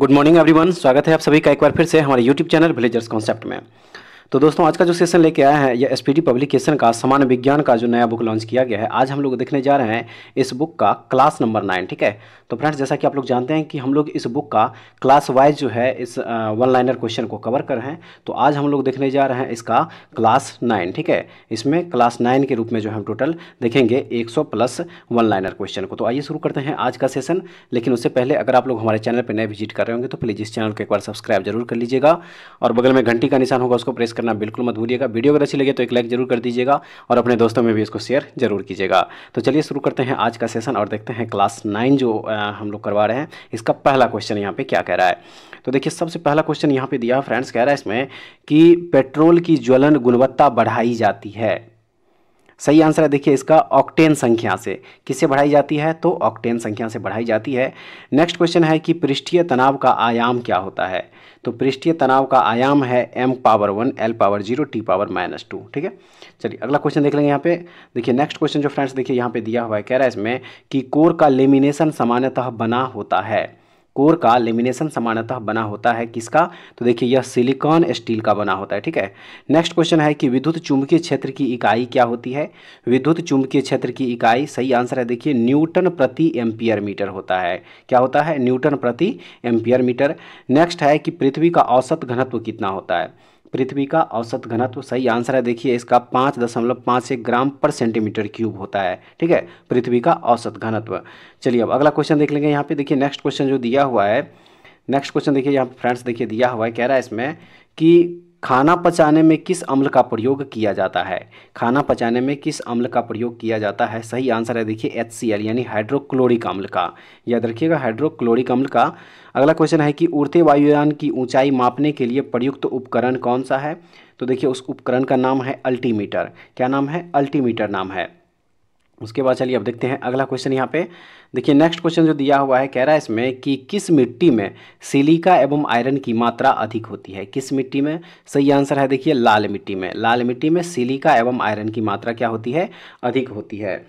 good morning everyone स्वागत है आप सभी का एक बार फिर से हमारे यूट्यूब चैनल विलेजर्स कॉन्सेप्ट में तो दोस्तों आज का जो सेशन लेके आया है यह एस पब्लिकेशन का सामान्य विज्ञान का जो नया बुक लॉन्च किया गया है आज हम लोग देखने जा रहे हैं इस बुक का क्लास नंबर नाइन ठीक है तो फ्रेंड्स जैसा कि आप लोग जानते हैं कि हम लोग इस बुक का क्लास वाइज जो है इस वन लाइनर क्वेश्चन को कवर कर रहे हैं तो आज हम लोग देखने जा रहे हैं इसका क्लास नाइन ठीक है इसमें क्लास नाइन के रूप में जो हम टोटल देखेंगे एक प्लस वन लाइनर क्वेश्चन को तो आइए शुरू करते हैं आज का सेशन लेकिन उससे पहले अगर आप लोग हमारे चैनल पर नए विजिट कर रहे होंगे तो प्लीज़ इस चैनल को एक बार सब्सक्राइब जरूर कर लीजिएगा और बगल में घंटी का निशान होगा उसको प्रेस कर करना बिल्कुल मत भूलिएगा वीडियो अगर अच्छी लगे तो एक लाइक जरूर कर दीजिएगा और अपने दोस्तों में भी इसको शेयर जरूर कीजिएगा तो चलिए शुरू करते हैं आज का सेशन और देखते हैं क्लास नाइन जो हम लोग करवा रहे हैं इसका पहला क्वेश्चन यहाँ पर क्या कह रहा है तो देखिए सबसे पहला क्वेश्चन यहाँ पे दिया फ्रेंड्स कह रहा है इसमें कि पेट्रोल की ज्वलन गुणवत्ता बढ़ाई जाती है सही आंसर है देखिए इसका ऑक्टेन संख्या से किससे बढ़ाई जाती है तो ऑक्टेन संख्या से बढ़ाई जाती है नेक्स्ट क्वेश्चन है कि पृष्ठीय तनाव का आयाम क्या होता है तो पृष्ठीय तनाव का आयाम है M power one L power zero T power minus two ठीक है चलिए अगला क्वेश्चन देख लेंगे यहाँ पे देखिए नेक्स्ट क्वेश्चन जो फ्रेंड्स देखिए यहाँ पे दिया हुआ है कह रहा है इसमें कि कोर का लेमिनेशन सामान्यतः बना होता है कोर का लेमिनेशन सामान्यतः बना होता है किसका तो देखिए यह सिलिकॉन स्टील का बना होता है ठीक है नेक्स्ट क्वेश्चन है कि विद्युत चुंबकीय क्षेत्र की इकाई क्या होती है विद्युत चुंबकीय क्षेत्र की इकाई सही आंसर है देखिए न्यूटन प्रति एम्पियर मीटर होता है क्या होता है न्यूटन प्रति एम्पियर मीटर नेक्स्ट है कि पृथ्वी का औसत घनत्व कितना होता है पृथ्वी का औसत घनत्व सही आंसर है देखिए इसका पाँच दशमलव पाँच एक ग्राम पर सेंटीमीटर क्यूब होता है ठीक है पृथ्वी का औसत घनत्व चलिए अब अगला क्वेश्चन देख लेंगे यहाँ पे देखिए नेक्स्ट क्वेश्चन जो दिया हुआ है नेक्स्ट क्वेश्चन देखिए यहाँ फ्रेंड्स देखिए दिया हुआ है कह रहा है इसमें कि खाना पचाने में किस अम्ल का प्रयोग किया जाता है खाना पचाने में किस अम्ल का प्रयोग किया जाता है सही आंसर है देखिए एच सी एल यानी हाइड्रोक्लोरिक अम्ल का याद रखिएगा हाइड्रोक्लोरिक अम्ल का अगला क्वेश्चन है कि उड़ते वायुयान की ऊंचाई मापने के लिए प्रयुक्त तो उपकरण कौन सा है तो देखिए उस उपकरण का नाम है अल्टीमीटर क्या नाम है अल्टीमीटर नाम है उसके बाद चलिए अब देखते हैं अगला क्वेश्चन यहाँ पे देखिए नेक्स्ट क्वेश्चन जो दिया हुआ है कह रहा है इसमें कि किस मिट्टी में सिलिका एवं आयरन की मात्रा अधिक होती है किस मिट्टी में सही आंसर है देखिए लाल मिट्टी में लाल मिट्टी में सिलिका एवं आयरन की मात्रा क्या होती है अधिक होती है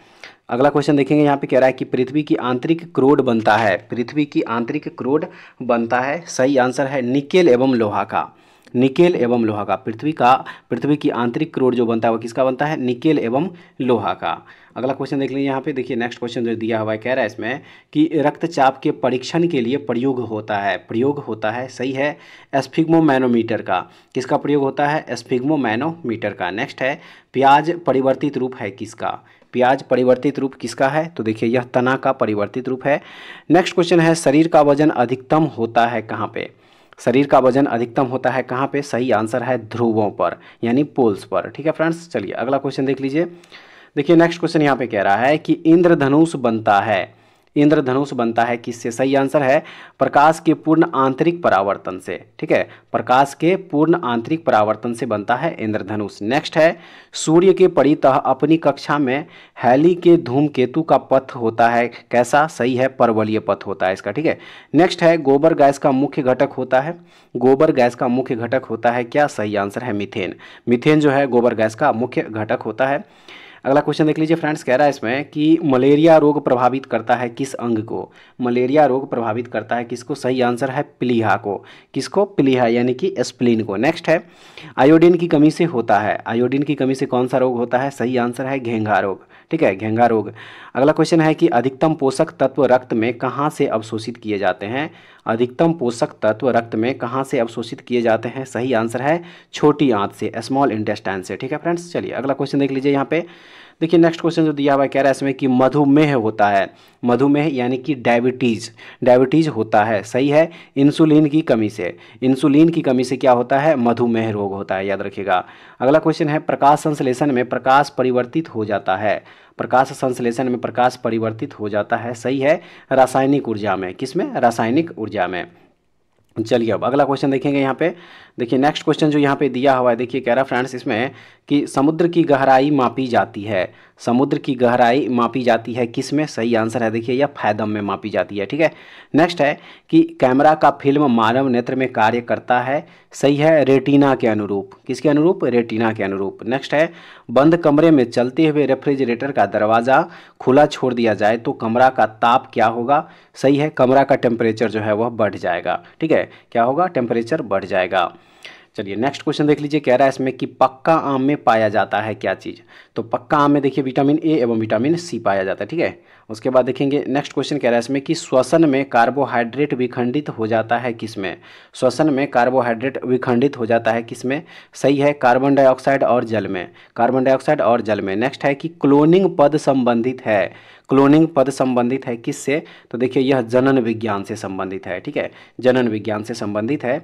अगला क्वेश्चन देखेंगे यहाँ पे कह रहा है कि पृथ्वी की आंतरिक क्रोड बनता है पृथ्वी की आंतरिक क्रोड बनता है सही आंसर है निकेल एवं लोहा का निकेल एवं लोहा का पृथ्वी का पृथ्वी की आंतरिक क्रोड जो बनता है वह किसका बनता है निकेल एवं लोहा का अगला क्वेश्चन देख लीजिए यहाँ पे देखिए नेक्स्ट क्वेश्चन जो दिया हुआ है कह रहा है इसमें कि रक्तचाप के परीक्षण के लिए प्रयोग होता है प्रयोग होता है सही है एस्फिग्मो मैनोमीटर का किसका प्रयोग होता है मैनोमीटर का नेक्स्ट है प्याज परिवर्तित रूप है किसका प्याज परिवर्तित रूप किसका है तो देखिए यह तना का परिवर्तित रूप है नेक्स्ट क्वेश्चन है शरीर का वजन अधिकतम होता है कहाँ पे शरीर का वजन अधिकतम होता है कहाँ पे सही आंसर है ध्रुवों पर यानी पोल्स पर ठीक है फ्रेंड्स चलिए अगला क्वेश्चन देख लीजिए देखिए नेक्स्ट क्वेश्चन यहाँ पे कह रहा है कि इंद्रधनुष बनता है इंद्रधनुष बनता है किससे सही आंसर है प्रकाश के पूर्ण आंतरिक परावर्तन से ठीक है प्रकाश के पूर्ण आंतरिक परावर्तन से बनता है इंद्रधनुष नेक्स्ट है सूर्य के परितः अपनी कक्षा में हैली के धूमकेतु का पथ होता है कैसा सही है परवलीय पथ होता है इसका ठीक है नेक्स्ट है गोबर गैस का मुख्य घटक होता है गोबर गैस का मुख्य घटक होता है क्या सही आंसर है मिथेन मिथेन जो है गोबर गैस का मुख्य घटक होता है अगला क्वेश्चन देख लीजिए फ्रेंड्स कह रहा है इसमें कि मलेरिया रोग प्रभावित करता है किस अंग को मलेरिया रोग प्रभावित करता है किसको सही आंसर है प्लीहा को किसको प्लीहा यानी कि स्प्लिन को नेक्स्ट है आयोडीन की कमी से होता है आयोडीन की कमी से कौन सा रोग होता है सही आंसर है घेंघा रोग ठीक है घेंघा रोग अगला क्वेश्चन है कि अधिकतम पोषक तत्व रक्त में कहाँ से अवशोषित किए जाते हैं अधिकतम पोषक तत्व रक्त में कहाँ से अवशोषित किए जाते हैं सही आंसर है छोटी आंत से स्मॉल इंटेस्टाइन से ठीक है फ्रेंड्स चलिए अगला क्वेश्चन देख लीजिए यहाँ पे देखिए नेक्स्ट क्वेश्चन जो दिया हुआ है कह रहा है इसमें कि मधुमेह होता है मधुमेह यानी कि डायबिटीज़ डायबिटीज़ होता है सही है इंसुलिन की कमी से इंसुलिन की कमी से क्या होता है मधुमेह रोग होता है याद रखिएगा अगला क्वेश्चन है प्रकाश संश्लेषण में प्रकाश परिवर्तित हो जाता है प्रकाश संश्लेषण में प्रकाश परिवर्तित हो जाता है सही है रासायनिक ऊर्जा में किसमें रासायनिक ऊर्जा में चलिए अब अगला क्वेश्चन देखेंगे यहाँ पे देखिए नेक्स्ट क्वेश्चन जो यहाँ पे दिया हुआ है देखिए कह रहा फ्रेंड्स इसमें कि समुद्र की गहराई मापी जाती है समुद्र की गहराई मापी जाती है किस में सही आंसर है देखिए यह फैदम में मापी जाती है ठीक है नेक्स्ट है कि कैमरा का फिल्म मानव नेत्र में कार्य करता है सही है रेटिना के अनुरूप किसके अनुरूप रेटिना के अनुरूप नेक्स्ट है बंद कमरे में चलते हुए रेफ्रिजरेटर का दरवाज़ा खुला छोड़ दिया जाए तो कमरा का ताप क्या होगा सही है कमरा का टेम्परेचर जो है वह बढ़ जाएगा ठीक है क्या होगा टेम्परेचर बढ़ जाएगा चलिए नेक्स्ट क्वेश्चन देख लीजिए कह रहा है इसमें कि पक्का आम में पाया जाता है क्या चीज़ तो पक्का आम में देखिए विटामिन ए एवं विटामिन सी पाया जाता है ठीक है उसके बाद देखेंगे नेक्स्ट क्वेश्चन कह रहा है इसमें कि श्वसन में कार्बोहाइड्रेट विखंडित हो जाता है किसमें श्वसन में कार्बोहाइड्रेट विखंडित हो जाता है किसमें सही है कार्बन डाइऑक्साइड और जल में कार्बन डाइऑक्साइड और जल में नेक्स्ट है कि क्लोनिंग पद संबंधित है क्लोनिंग पद संबंधित है किससे तो देखिए यह जनन विज्ञान से संबंधित है ठीक है जनन विज्ञान से संबंधित है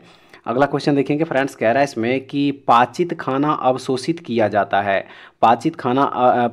अगला क्वेश्चन देखेंगे फ्रेंड्स कह रहा है इसमें कि पाचित खाना अवशोषित किया जाता है पाचित खाना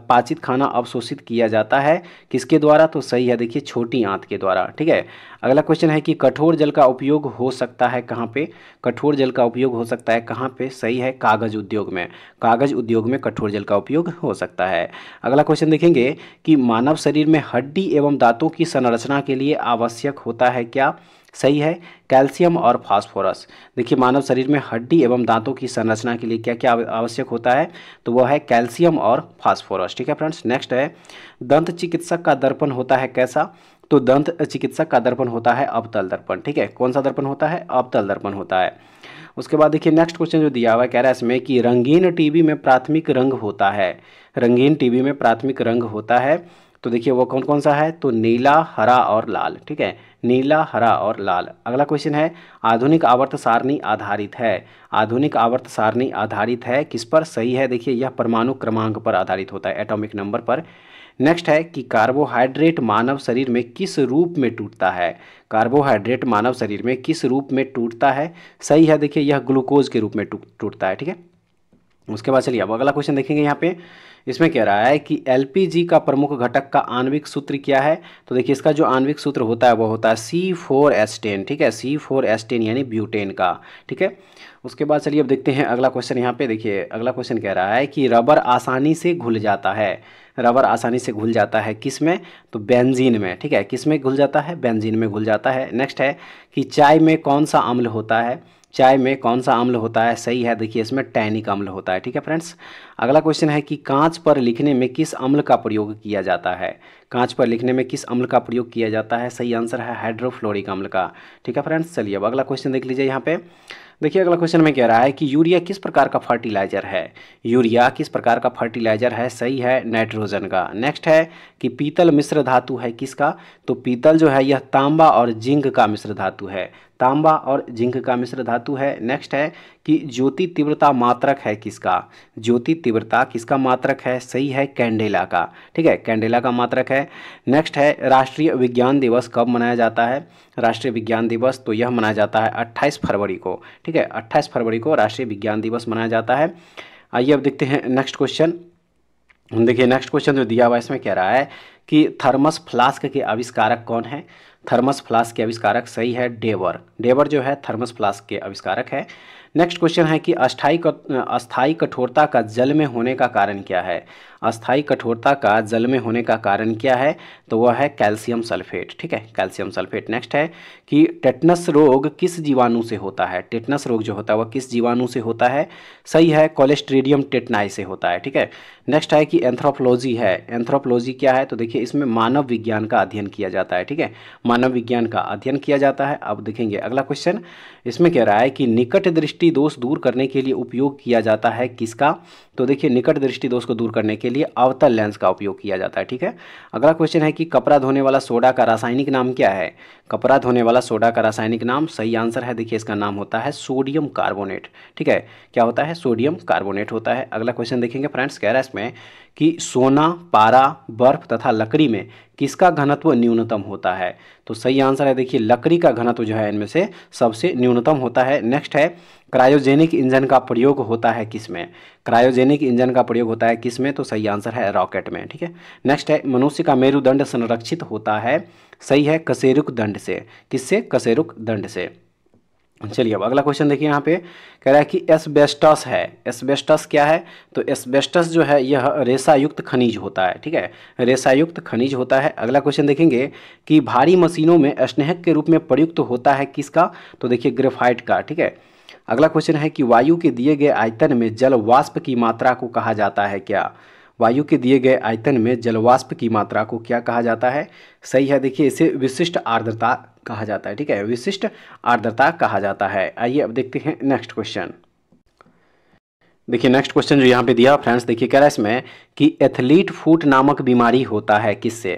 पाचित खाना अवशोषित किया जाता है किसके द्वारा तो सही है देखिए छोटी आंत के द्वारा ठीक है अगला क्वेश्चन है कि कठोर जल का उपयोग हो सकता है कहाँ पे कठोर जल का उपयोग हो सकता है कहाँ पे सही है कागज उद्योग में कागज उद्योग में कठोर जल का उपयोग हो सकता है अगला क्वेश्चन देखेंगे कि मानव शरीर में हड्डी एवं दांतों की संरचना के लिए आवश्यक होता है क्या सही है कैल्शियम और फास्फोरस देखिए मानव शरीर में हड्डी एवं दांतों की संरचना के लिए क्या क्या आवश्यक होता है तो वह है कैल्शियम और फास्फोरस ठीक है फ्रेंड्स नेक्स्ट है दंत चिकित्सक का दर्पण होता है कैसा तो दंत चिकित्सक का दर्पण होता है अवतल दर्पण ठीक है कौन सा दर्पण होता है अवतल दर्पण होता है उसके बाद देखिए नेक्स्ट क्वेश्चन जो दिया हुआ है कह रहा है इसमें कि रंगीन टीवी में प्राथमिक रंग होता है रंगीन टीवी में प्राथमिक रंग होता है तो देखिए वो कौन कौन सा है तो नीला हरा और लाल ठीक है नीला हरा और लाल अगला क्वेश्चन है आधुनिक आवर्त सारणी आधारित है आधुनिक आवर्त सारणी आधारित है किस पर सही है देखिए यह परमाणु क्रमांक पर आधारित होता है एटॉमिक नंबर पर नेक्स्ट है कि कार्बोहाइड्रेट मानव शरीर में किस रूप में टूटता है कार्बोहाइड्रेट मानव शरीर में किस रूप में टूटता है सही है देखिए यह ग्लूकोज के रूप में टूटता है ठीक है उसके बाद चलिए अब अगला क्वेश्चन देखेंगे यहाँ पे इसमें कह रहा है कि एल का प्रमुख घटक का आणविक सूत्र क्या है तो देखिए इसका जो आणविक सूत्र होता है वो होता है सी फोर एस टेन ठीक है सी फोर एस टेन यानी ब्यूटेन का ठीक है उसके बाद चलिए अब देखते हैं अगला क्वेश्चन यहाँ पे देखिए अगला क्वेश्चन कह रहा है कि रबर आसानी से घुल जाता है रबर आसानी से घुल जाता है किस में तो बेंजीन में ठीक है किस में घुल जाता है बेंजीन में घुल जाता है नेक्स्ट है कि चाय में कौन सा अम्ल होता है चाय में कौन सा अम्ल होता है सही है देखिए इसमें टैनिक अम्ल होता है ठीक है फ्रेंड्स अगला क्वेश्चन है कि कांच पर लिखने में किस अम्ल का प्रयोग किया जाता है कांच पर लिखने में किस अम्ल का प्रयोग किया जाता है सही आंसर है हाइड्रोफ्लोरिक अम्ल का ठीक है फ्रेंड्स चलिए अब अगला क्वेश्चन देख लीजिए यहाँ पे देखिए अगला क्वेश्चन में कह रहा है कि यूरिया किस प्रकार का फर्टिलाइजर है यूरिया किस प्रकार का फर्टिलाइजर है सही है नाइट्रोजन का नेक्स्ट है कि पीतल मिश्र धातु है किसका तो पीतल जो है यह तांबा और जिंक का मिश्र धातु है तांबा और जिंक का मिश्र धातु है नेक्स्ट है कि ज्योति तीव्रता मात्रक है किसका ज्योति तीव्रता किसका मात्रक है सही है कैंडेला का ठीक है कैंडेला का मात्रक है नेक्स्ट है राष्ट्रीय विज्ञान दिवस कब मनाया जाता है राष्ट्रीय विज्ञान दिवस तो यह मनाया जाता है अट्ठाईस फरवरी को ठीक है अट्ठाईस फरवरी को राष्ट्रीय विज्ञान दिवस मनाया जाता है आइए अब देखते हैं नेक्स्ट क्वेश्चन देखिए नेक्स्ट क्वेश्चन जो दिया हुआ इसमें कह रहा है कि थर्मस फ्लास्क के आविष्कारक कौन है थर्मस फ्लास्क के आविष्कारक सही है डेवर डेवर जो है थर्मस फ्लास्क के आविष्कारक है नेक्स्ट क्वेश्चन है कि अस्थाई अस्थाई कठोरता का जल में होने का कारण क्या है अस्थाई कठोरता का जल में होने का कारण क्या है तो वह है कैल्शियम सल्फेट ठीक है कैल्शियम सल्फेट नेक्स्ट है कि टेटनस रोग किस जीवाणु से होता है टेटनस रोग जो होता है वह किस जीवाणु से होता है सही है कोलेस्ट्रेडियम टेटनाई से होता है ठीक है नेक्स्ट है कि एंथ्रोपोलॉजी है एंथ्रोपोलॉजी क्या है तो देखिए इसमें मानव विज्ञान का अध्ययन किया जाता है ठीक है मानव विज्ञान का अध्ययन किया जाता है अब देखेंगे अगला क्वेश्चन इसमें कह रहा है कि निकट दृष्टि दोष दूर करने के लिए उपयोग किया जाता है किसका तो देखिए निकट दृष्टि दोष को दूर करने के लिए अवतल लेंस का उपयोग किया जाता है ठीक है अगला क्वेश्चन है कि कपड़ा धोने वाला सोडा का रासायनिक नाम क्या है कपड़ा धोने वाला सोडा का रासायनिक नाम सही आंसर है देखिए इसका नाम होता है सोडियम कार्बोनेट ठीक है क्या होता है सोडियम कार्बोनेट होता है अगला क्वेश्चन देखेंगे फ्रेंड्स कह रहा है इसमें कि सोना पारा बर्फ तथा लकड़ी में किसका घनत्व न्यूनतम होता है तो सही आंसर है देखिए लकड़ी का घनत्व जो है इनमें से सबसे न्यूनतम होता है नेक्स्ट है क्रायोजेनिक इंजन का प्रयोग होता है किस में क्रायोजेनिक इंजन का प्रयोग होता है किस में तो सही आंसर है रॉकेट में ठीक है नेक्स्ट है मनुष्य का मेरुदंड संरक्षित होता है सही है कसेरुक दंड से किससे कसेरुक दंड से चलिए अब अगला क्वेश्चन देखिए यहाँ पे कह रहा है कि एसबेस्टस है एसबेस्टस क्या है तो एसबेस्टस जो है यह रेसायुक्त खनिज होता है ठीक है रेसायुक्त खनिज होता है अगला क्वेश्चन देखेंगे कि भारी मशीनों में स्नेहक के रूप में प्रयुक्त होता है किसका तो देखिए ग्रेफाइट का ठीक है अगला क्वेश्चन है कि वायु के दिए गए आयतन में जल वाष्प की मात्रा को कहा जाता है क्या वायु के दिए गए आयतन में जलवाष्प की मात्रा को क्या कहा जाता है सही है देखिए इसे विशिष्ट आर्द्रता कहा जाता है ठीक है विशिष्ट आर्द्रता कहा जाता है आइए अब देखते हैं नेक्स्ट क्वेश्चन देखिए नेक्स्ट क्वेश्चन जो यहाँ पे दिया फ्रेंड्स देखिए कह रहा है इसमें कि एथलीट फूट नामक बीमारी होता है किससे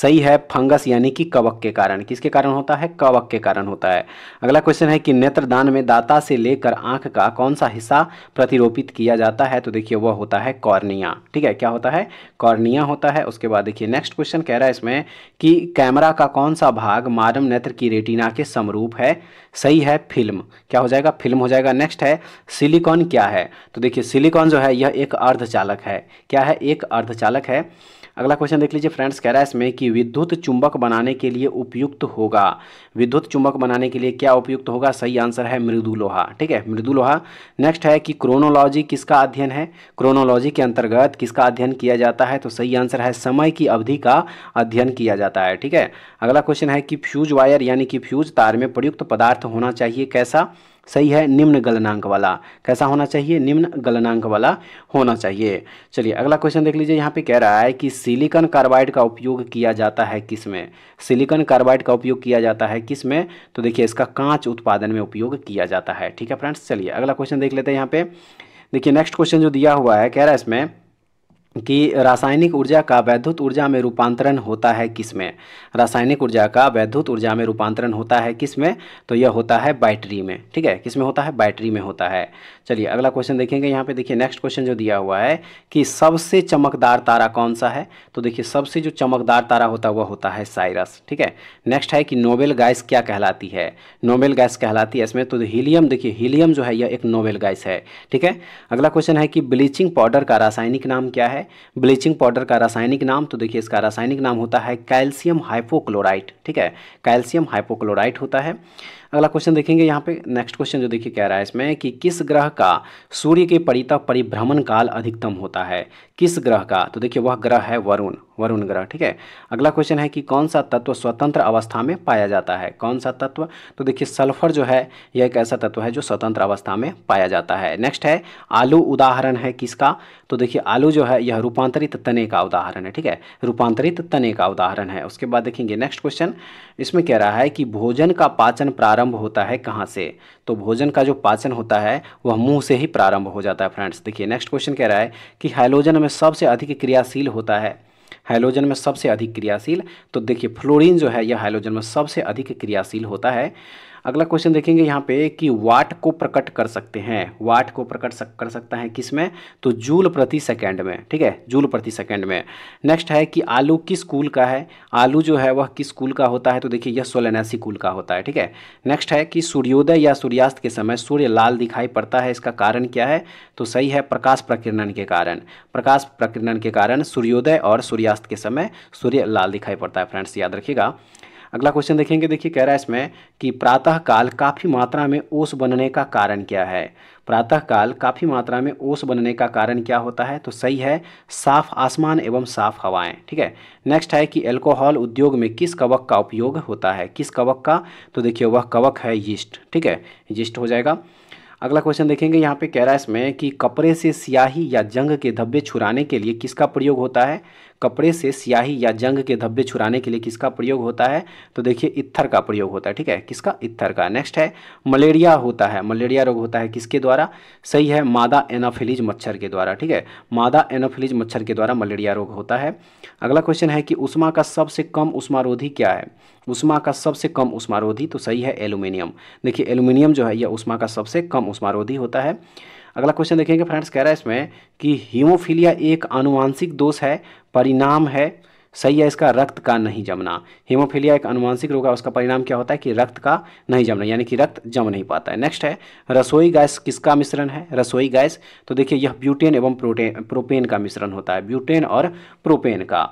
सही है फंगस यानी कि कवक के कारण किसके कारण होता है कवक के कारण होता है अगला क्वेश्चन है कि नेत्रदान में दाता से लेकर आंख का कौन सा हिस्सा प्रतिरोपित किया जाता है तो देखिए वह होता है कॉर्निया ठीक है क्या होता है कॉर्निया होता है उसके बाद देखिए नेक्स्ट क्वेश्चन कह रहा है इसमें कि कैमरा का कौन सा भाग मानव नेत्र की रेटिना के समरूप है सही है फिल्म क्या हो जाएगा फिल्म हो जाएगा नेक्स्ट है सिलिकॉन क्या है तो देखिए सिलिकॉन जो है यह एक अर्धचालक है क्या है एक अर्धचालक है अगला क्वेश्चन देख लीजिए फ्रेंड्स कह रहा है इसमें कि विद्युत चुंबक बनाने के लिए उपयुक्त होगा विद्युत चुंबक बनाने के लिए क्या उपयुक्त होगा सही आंसर है मृदु लोहा ठीक है मृदु लोहा नेक्स्ट है कि क्रोनोलॉजी किसका अध्ययन है क्रोनोलॉजी के अंतर्गत किसका अध्ययन किया जाता है तो सही आंसर है समय की अवधि का अध्ययन किया जाता है ठीक है अगला क्वेश्चन है कि फ्यूज वायर यानी कि फ्यूज तार में प्रयुक्त पदार्थ होना चाहिए कैसा सही है निम्न गलनांक वाला कैसा होना चाहिए निम्न गलनांक वाला होना चाहिए चलिए अगला क्वेश्चन देख लीजिए यहाँ पे कह रहा है कि सिलिकॉन कार्बाइड का उपयोग किया जाता है किस में सिलिकॉन कार्बाइड का उपयोग किया जाता है किस में तो देखिए इसका कांच उत्पादन में उपयोग किया जाता है ठीक है फ्रेंड्स चलिए अगला क्वेश्चन देख लेते हैं यहाँ पे देखिए नेक्स्ट क्वेश्चन जो दिया हुआ है कह रहा है इसमें कि रासायनिक ऊर्जा का वैद्युत ऊर्जा में रूपांतरण होता है किस में रासायनिक ऊर्जा का वैद्युत ऊर्जा में रूपांतरण होता है किस में तो यह होता है बैटरी में ठीक है किस में होता है बैटरी में होता है चलिए अगला क्वेश्चन देखेंगे यहाँ पे देखिए नेक्स्ट क्वेश्चन जो दिया हुआ है कि सबसे चमकदार तारा कौन सा है तो देखिए सबसे जो चमकदार तारा होता है वह होता है साइरस ठीक है नेक्स्ट है कि नोबेल गैस क्या कहलाती है नोबेल गैस कहलाती है इसमें तो हीलियम देखिए हीलियम जो है यह एक नोबेल गैस है ठीक है अगला क्वेश्चन है कि ब्लीचिंग पाउडर का रासायनिक नाम क्या है ब्लीचिंग पाउडर का रासायनिक नाम तो देखिए इसका रासायनिक नाम होता है कैल्शियम हाइपोक्लोराइट ठीक है कैल्शियम हाइपोक्लोराइट होता है अगला क्वेश्चन देखेंगे यहाँ पे नेक्स्ट क्वेश्चन जो देखिए कह रहा है इसमें कि किस ग्रह का सूर्य के परिता परिभ्रमण काल अधिकतम होता है किस ग्रह का तो देखिए वह ग्रह है वरुण वरुण ग्रह ठीक है अगला क्वेश्चन है कि कौन सा तत्व स्वतंत्र अवस्था में पाया जाता है कौन सा तत्व तो देखिए सल्फर जो है यह एक ऐसा तत्व है जो स्वतंत्र अवस्था में पाया जाता है नेक्स्ट है आलू उदाहरण है किसका तो देखिए आलू जो है यह रूपांतरित तने का उदाहरण है ठीक है रूपांतरित तने का उदाहरण है उसके बाद देखेंगे नेक्स्ट क्वेश्चन इसमें कह रहा है कि भोजन का पाचन प्रारंभ प्रारंभ होता है कहाँ से तो भोजन का जो पाचन होता है वह मुंह से ही प्रारंभ हो जाता है फ्रेंड्स देखिए नेक्स्ट क्वेश्चन कह रहा है कि हाइलोजन में सबसे अधिक क्रियाशील होता है हाइलोजन में सबसे अधिक क्रियाशील तो देखिए फ्लोरिन जो है यह हाइलोजन में सबसे अधिक क्रियाशील होता है अगला क्वेश्चन देखेंगे यहाँ पे कि वाट को प्रकट कर सकते हैं वाट को प्रकट सक, कर सकता है किस में तो जूल प्रति सेकेंड में ठीक है जूल प्रति सेकेंड में नेक्स्ट है कि आलू किस कूल का है आलू जो है वह किस कूल का होता है तो देखिए यह सोलनासी कूल का होता है ठीक है नेक्स्ट है कि सूर्योदय या सूर्यास्त के समय सूर्य लाल दिखाई पड़ता है इसका कारण क्या है तो सही है प्रकाश प्रकीर्णन के कारण प्रकाश प्रकीर्णन के कारण सूर्योदय और सूर्यास्त के समय सूर्य लाल दिखाई पड़ता है फ्रेंड्स याद रखिएगा अगला क्वेश्चन देखेंगे देखिए कह रहा है इसमें कि प्रातःकाल काफ़ी मात्रा में ओस बनने का कारण क्या है प्रातःकाल काफ़ी मात्रा में ओस बनने का कारण क्या होता है तो सही है साफ आसमान एवं साफ हवाएं ठीक है नेक्स्ट है कि अल्कोहल उद्योग में किस कवक का उपयोग होता है किस कवक का तो देखिए वह कवक है यिस्ट ठीक है यिस्ट हो जाएगा अगला क्वेश्चन देखेंगे यहाँ पे कह रहा है इसमें कि कपड़े से स्याही या जंग के धब्बे छुराने के लिए किसका प्रयोग होता है कपड़े से स्याही या जंग के धब्बे छुराने के लिए किसका प्रयोग होता है तो देखिए इत्थर का प्रयोग होता है ठीक है किसका इत्थर का नेक्स्ट है मलेरिया होता है मलेरिया रोग होता है किसके द्वारा सही है मादा एनाफिलीज मच्छर के द्वारा ठीक है मादा एनाफिलीज मच्छर के द्वारा मलेरिया रोग होता है अगला क्वेश्चन है कि उष्मा का सबसे कम उष्मारोधी क्या है उष्मा का सबसे कम उष्मारोधी तो सही है एल्यूमिनियम देखिए एल्यूमिनियम जो है यह उष्मा का सबसे कम उष्मारोधी होता है अगला क्वेश्चन देखेंगे फ्रेंड्स कह रहा है इसमें कि हीमोफीलिया एक अनुवांशिक दोष है परिणाम है सही है इसका रक्त का नहीं जमना हीमोफीलिया एक अनुवांशिक रोग है उसका परिणाम क्या होता है कि रक्त का नहीं जमना यानी कि रक्त जम नहीं पाता है नेक्स्ट है रसोई गैस किसका मिश्रण है रसोई गैस तो देखिए यह ब्यूटेन एवं प्रोटेन प्रोपेन का मिश्रण होता है ब्यूटेन और प्रोपेन का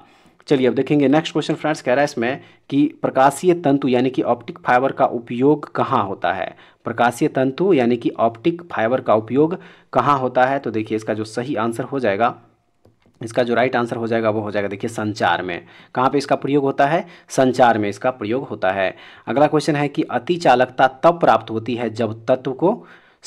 चलिए अब देखेंगे नेक्स्ट क्वेश्चन फ्रेंड्स कह रहा है इसमें कि प्रकाशीय तंतु यानी कि ऑप्टिक फाइबर का उपयोग कहाँ होता है प्रकाशीय तंतु यानी कि ऑप्टिक फाइबर का उपयोग कहाँ होता है तो देखिए इसका जो सही आंसर हो जाएगा इसका जो राइट आंसर हो जाएगा वो हो जाएगा देखिए संचार में कहाँ पे इसका प्रयोग होता है संचार में इसका प्रयोग होता है अगला क्वेश्चन है कि अति चालकता तब प्राप्त होती है जब तत्व को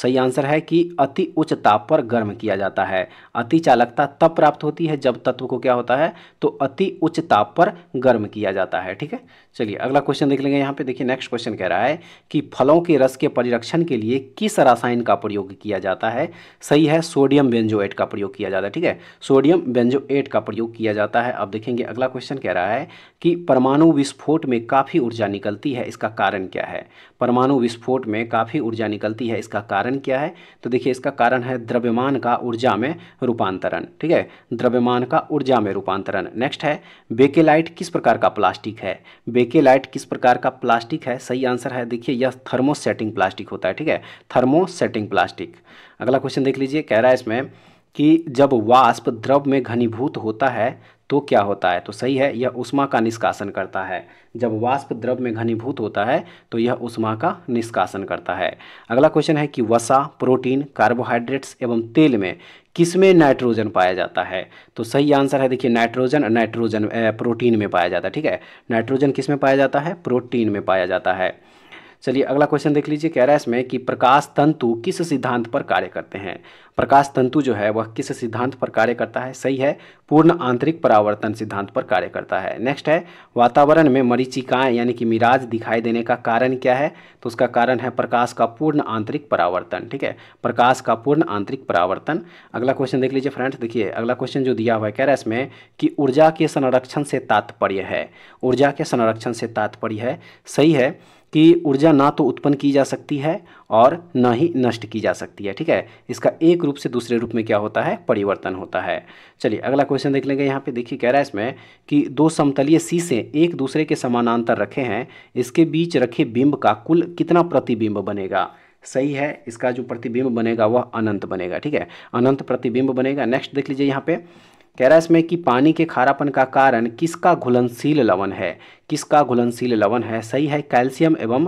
सही आंसर है कि अति उच्च ताप पर गर्म किया जाता है अति चालकता तब प्राप्त होती है जब तत्व को क्या होता है तो अति उच्च ताप पर गर्म किया जाता है ठीक है चलिए अगला क्वेश्चन देख लेंगे यहाँ पे देखिए नेक्स्ट क्वेश्चन कह रहा है कि फलों के रस के परिरक्षण के लिए किस रासायन का प्रयोग किया जाता है सही है सोडियम बेंजोएट का प्रयोग किया जाता है ठीक है सोडियम बेंजोएट का प्रयोग किया जाता है अब देखेंगे अगला क्वेश्चन कह रहा है कि परमाणु विस्फोट में काफ़ी ऊर्जा निकलती है इसका कारण क्या है परमाणु विस्फोट में काफ़ी ऊर्जा निकलती है इसका कारण क्या है तो देखिए इसका कारण है द्रव्यमान का ऊर्जा में रूपांतरण ठीक है द्रव्यमान का ऊर्जा में रूपांतरण नेक्स्ट है बेकेलाइट किस प्रकार का प्लास्टिक है बेकेलाइट किस प्रकार का प्लास्टिक है सही आंसर है देखिए यह थर्मोसेटिंग प्लास्टिक होता है ठीक है थर्मोसेटिंग प्लास्टिक अगला क्वेश्चन देख लीजिए कह रहा है इसमें कि जब वाष्प द्रव में घनीभूत होता है तो क्या होता है तो सही है यह उष्मा का निष्कासन करता है जब वाष्प द्रव में घनीभूत होता है तो यह उष्मा का निष्कासन करता है अगला क्वेश्चन है कि वसा प्रोटीन कार्बोहाइड्रेट्स एवं तेल में किस में नाइट्रोजन पाया जाता है तो सही आंसर है देखिए नाइट्रोजन नाइट्रोजन प्रोटीन में पाया जाता है ठीक है नाइट्रोजन किस में पाया जाता है प्रोटीन में पाया जाता है चलिए अगला क्वेश्चन देख लीजिए कह रहा है इसमें कि प्रकाश तंतु किस सिद्धांत पर कार्य करते हैं प्रकाश तंतु जो है वह किस सिद्धांत पर कार्य करता है सही है पूर्ण आंतरिक परावर्तन सिद्धांत पर कार्य करता है नेक्स्ट है वातावरण में मरीचिकाएँ यानी कि मिराज दिखाई देने का कारण क्या है तो उसका कारण है प्रकाश का पूर्ण आंतरिक परावर्तन ठीक है प्रकाश का पूर्ण आंतरिक परावर्तन अगला क्वेश्चन देख लीजिए फ्रेंड्स देखिए अगला क्वेश्चन जो दिया हुआ है कह रहा है इसमें कि ऊर्जा के संरक्षण से तात्पर्य है ऊर्जा के संरक्षण से तात्पर्य है सही है कि ऊर्जा ना तो उत्पन्न की जा सकती है और ना ही नष्ट की जा सकती है ठीक है इसका एक रूप से दूसरे रूप में क्या होता है परिवर्तन होता है चलिए अगला क्वेश्चन देख लेंगे यहाँ पे देखिए कह रहा है इसमें कि दो समतलीय शीशे एक दूसरे के समानांतर रखे हैं इसके बीच रखे बिंब का कुल कितना प्रतिबिंब बनेगा सही है इसका जो प्रतिबिंब बनेगा वह अनंत बनेगा ठीक है अनंत प्रतिबिंब बनेगा नेक्स्ट देख लीजिए यहाँ पर कह रहा है इसमें कि पानी के खारापन का कारण किसका घुलनशील लवण है किसका घुलनशील लवण है सही है कैल्शियम एवं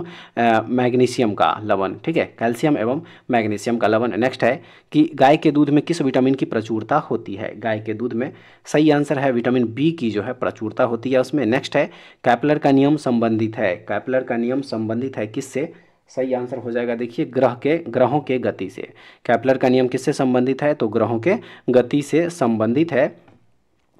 मैग्नीशियम का लवण ठीक है कैल्शियम एवं मैग्नीशियम का लवण नेक्स्ट है कि गाय के दूध में किस विटामिन की प्रचुरता होती है गाय के दूध में सही आंसर है विटामिन बी की जो है प्रचुरता होती है उसमें नेक्स्ट है कैपलर का नियम संबंधित है कैपलर का नियम संबंधित है किससे सही आंसर हो जाएगा देखिए ग्रह के ग्रहों के गति से कैपलर का नियम किससे संबंधित है तो ग्रहों के गति से संबंधित है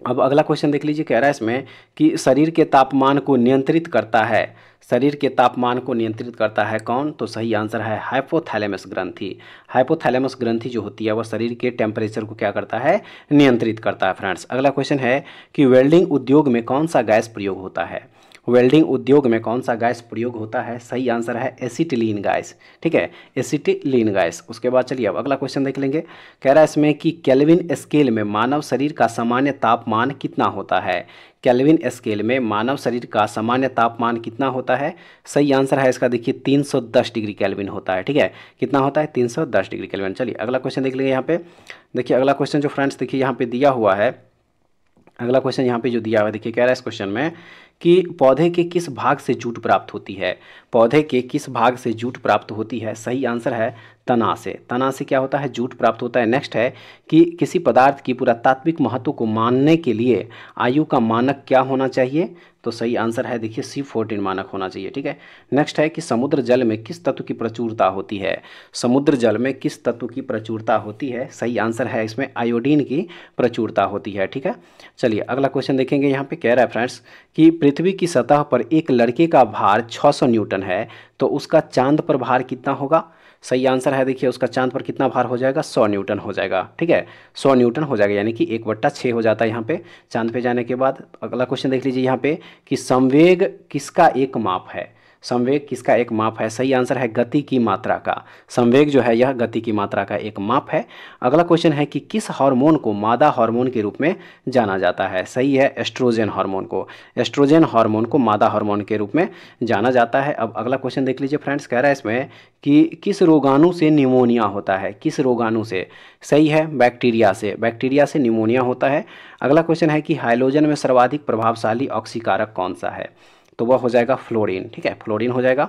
अब अगला क्वेश्चन देख लीजिए कह रहा है इसमें कि शरीर के तापमान को नियंत्रित करता है शरीर के तापमान को नियंत्रित करता है कौन तो सही आंसर है हाइपोथैलेमस ग्रंथि हाइपोथैलेमस ग्रंथि जो होती है वह शरीर के टेम्परेचर को क्या करता है नियंत्रित करता है फ्रेंड्स अगला क्वेश्चन है कि वेल्डिंग उद्योग में कौन सा गैस प्रयोग होता है वेल्डिंग उद्योग में कौन सा गैस प्रयोग होता है सही आंसर है एसिटिलीन गैस ठीक है एसिटिलीन गैस उसके बाद चलिए अब अगला क्वेश्चन देख लेंगे कह रहा है इसमें कि कैलविन स्केल में मानव शरीर का सामान्य तापमान कितना होता है कैलविन स्केल में मानव शरीर का सामान्य तापमान कितना होता है सही आंसर है इसका देखिए 310 डिग्री कैलविन होता है ठीक है कितना होता है 310 डिग्री कैलविन चलिए अगला क्वेश्चन देख लेंगे यहाँ पे देखिए अगला क्वेश्चन जो फ्रेंड्स देखिए यहाँ पे दिया हुआ है अगला क्वेश्चन यहाँ पे जो दिया हुआ है देखिए कह रहा है इस क्वेश्चन में कि पौधे के किस भाग से जूट प्राप्त होती है पौधे के किस भाग से जूट प्राप्त होती है सही आंसर है तना से तना से क्या होता है जूट प्राप्त होता है नेक्स्ट है कि किसी पदार्थ की पुरातात्विक महत्व को मानने के लिए आयु का मानक क्या होना चाहिए तो सही आंसर है देखिए सी फोर्टीन मानक होना चाहिए ठीक है नेक्स्ट है कि समुद्र जल में किस तत्व की प्रचुरता होती है समुद्र जल में किस तत्व की प्रचुरता होती है सही आंसर है इसमें आयोडीन की प्रचुरता होती है ठीक है चलिए अगला क्वेश्चन देखेंगे यहाँ पे कह रहा है फ्रेंड्स कि पृथ्वी की सतह पर एक लड़के का भार छः न्यूटन है तो उसका चांद पर भार कितना होगा सही आंसर है देखिए उसका चांद पर कितना भार हो जाएगा सौ न्यूटन हो जाएगा ठीक है सौ न्यूटन हो जाएगा यानी कि एक बट्टा छः हो जाता है यहाँ पे चांद पे जाने के बाद अगला क्वेश्चन देख लीजिए यहाँ पे कि संवेग किसका एक माप है संवेग किसका एक माप है सही आंसर है गति की मात्रा का संवेग जो है यह गति की मात्रा का एक माप है अगला क्वेश्चन है कि किस हार्मोन को मादा हार्मोन के रूप में जाना जाता है सही है एस्ट्रोजन हार्मोन को एस्ट्रोजन हार्मोन को मादा हार्मोन के रूप में जाना जाता है अब अगला क्वेश्चन देख लीजिए फ्रेंड्स कह रहा है इसमें कि किस रोगाणु से निमोनिया होता है किस रोगाणु से सही है बैक्टीरिया से बैक्टीरिया से निमोनिया होता है अगला क्वेश्चन है कि हाइलोजन में सर्वाधिक प्रभावशाली ऑक्सीकारक कौन सा है तो वह हो जाएगा फ्लोरीन ठीक है फ्लोरीन हो जाएगा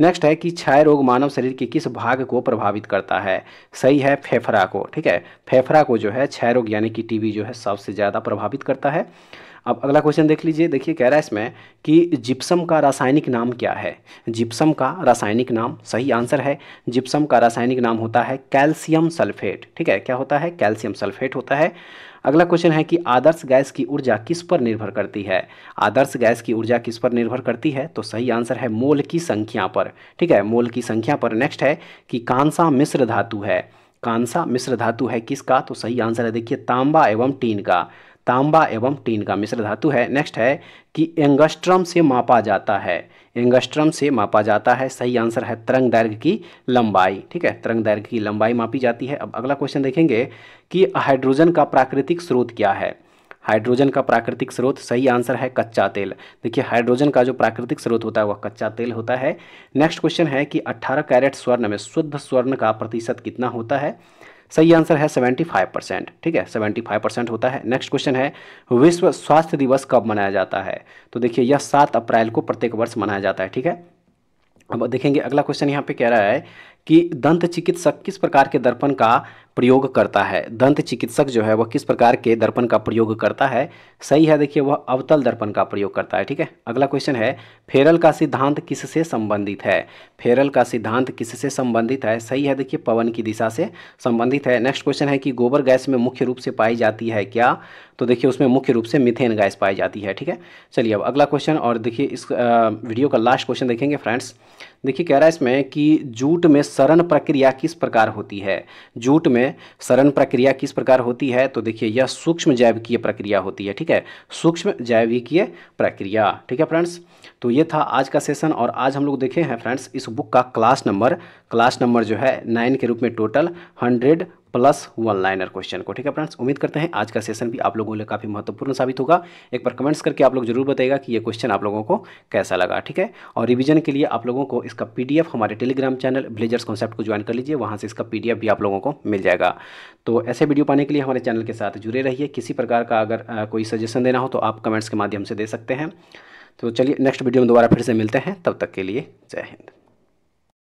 नेक्स्ट है कि क्षय रोग मानव शरीर के किस भाग को प्रभावित करता है सही है फेफड़ा को ठीक है फेफड़ा को जो है क्षय रोग यानी कि टीबी जो है सबसे ज़्यादा प्रभावित करता है अब अगला क्वेश्चन देख लीजिए देखिए कह रहा है इसमें कि जिप्सम का रासायनिक नाम क्या है जिप्सम का रासायनिक नाम सही आंसर है जिप्सम का रासायनिक नाम होता है कैल्शियम सल्फेट ठीक है क्या होता है कैल्शियम सल्फेट होता है अगला क्वेश्चन है कि आदर्श गैस की ऊर्जा किस पर निर्भर करती है आदर्श गैस की ऊर्जा किस पर निर्भर करती है तो सही आंसर है मोल की संख्या पर ठीक है मोल की संख्या पर नेक्स्ट है कि कांसा मिश्र धातु है कांसा मिश्र धातु है किसका तो सही आंसर है देखिए तांबा एवं टीन का तांबा एवं टीन का मिश्र धातु है नेक्स्ट है कि एंगस्ट्रम से मापा जाता है एंगस्ट्रम से मापा जाता है सही आंसर है तरंग दैर्घ्य की लंबाई ठीक है तरंग दैर्घ्य की लंबाई मापी जाती है अब अगला क्वेश्चन देखेंगे कि हाइड्रोजन का प्राकृतिक स्रोत क्या है हाइड्रोजन का प्राकृतिक स्रोत सही आंसर है कच्चा तेल देखिए हाइड्रोजन का जो प्राकृतिक स्रोत होता है वह कच्चा तेल होता है नेक्स्ट क्वेश्चन है कि 18 कैरेट स्वर्ण में शुद्ध स्वर्ण का प्रतिशत कितना होता है सही आंसर है 75 परसेंट ठीक है 75 परसेंट होता है नेक्स्ट क्वेश्चन है विश्व स्वास्थ्य दिवस कब मनाया जाता है तो देखिए यह सात अप्रैल को प्रत्येक वर्ष मनाया जाता है ठीक है अब देखेंगे अगला क्वेश्चन यहाँ पे कह रहा है कि दंत चिकित्सक किस प्रकार के दर्पण का प्रयोग करता है दंत चिकित्सक जो है वह किस प्रकार के दर्पण का प्रयोग करता है सही है देखिए वह अवतल दर्पण का प्रयोग करता है ठीक है अगला क्वेश्चन है फेरल का सिद्धांत किससे संबंधित है फेरल का सिद्धांत किससे संबंधित है सही है देखिए पवन की दिशा से संबंधित है नेक्स्ट क्वेश्चन है कि गोबर गैस में मुख्य रूप से पाई जाती है क्या तो देखिए उसमें मुख्य रूप से मिथेन गैस पाई जाती है ठीक है चलिए अब अगला क्वेश्चन और देखिए इस वीडियो का लास्ट क्वेश्चन देखेंगे फ्रेंड्स देखिए कह रहा है इसमें कि जूट में सरण प्रक्रिया किस प्रकार होती है जूट में सरण प्रक्रिया किस प्रकार होती है तो देखिए यह सूक्ष्म जैविकीय प्रक्रिया होती है ठीक है सूक्ष्म जैविकीय प्रक्रिया ठीक है फ्रेंड्स तो ये था आज का सेशन और आज हम लोग देखे हैं फ्रेंड्स इस बुक का क्लास नंबर क्लास नंबर जो है नाइन के रूप में total hundred plus one liner question को ठीक है फ्रेंड्स उम्मीद करते हैं आज का सेशन भी आप लोगों के लिए काफ़ी महत्वपूर्ण साबित होगा एक बार कमेंट्स करके आप लोग जरूर बताएगा कि ये क्वेश्चन आप लोगों को कैसा लगा ठीक है और रिवीजन के लिए आप लोगों को इसका पी हमारे टेलीग्राम चैनल ब्लेजर्स कॉन्सेप्ट को ज्वाइन कर लीजिए वहाँ से इसका पी भी आप लोगों को मिल जाएगा तो ऐसे वीडियो पाने के लिए हमारे चैनल के साथ जुड़े रहिए किसी प्रकार का अगर कोई सजेशन देना हो तो आप कमेंट्स के माध्यम से दे सकते हैं तो चलिए नेक्स्ट वीडियो में दोबारा फिर से मिलते हैं तब तक के लिए जय हिंद